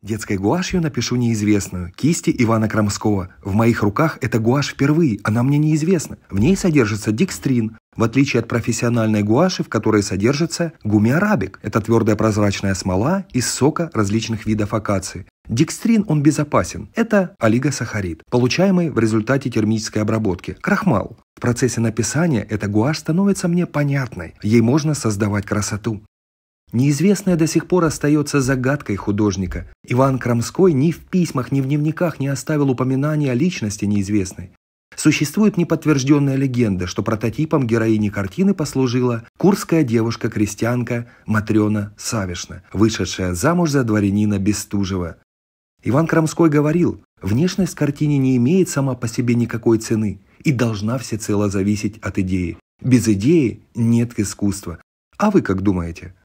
Детской гуашью напишу неизвестную, кисти Ивана Крамского. В моих руках эта гуашь впервые, она мне неизвестна. В ней содержится дикстрин, в отличие от профессиональной гуаши, в которой содержится гумиарабик. Это твердая прозрачная смола из сока различных видов акации. Дикстрин, он безопасен. Это олигосахарид, получаемый в результате термической обработки. Крахмал. В процессе написания эта гуашь становится мне понятной. Ей можно создавать красоту. Неизвестное до сих пор остается загадкой художника. Иван Крамской ни в письмах, ни в дневниках не оставил упоминания о личности неизвестной. Существует неподтвержденная легенда, что прототипом героини картины послужила курская девушка-крестьянка Матрена Савишна, вышедшая замуж за дворянина Бестужева. Иван Крамской говорил, внешность картины не имеет сама по себе никакой цены и должна всецело зависеть от идеи. Без идеи нет искусства. А вы как думаете?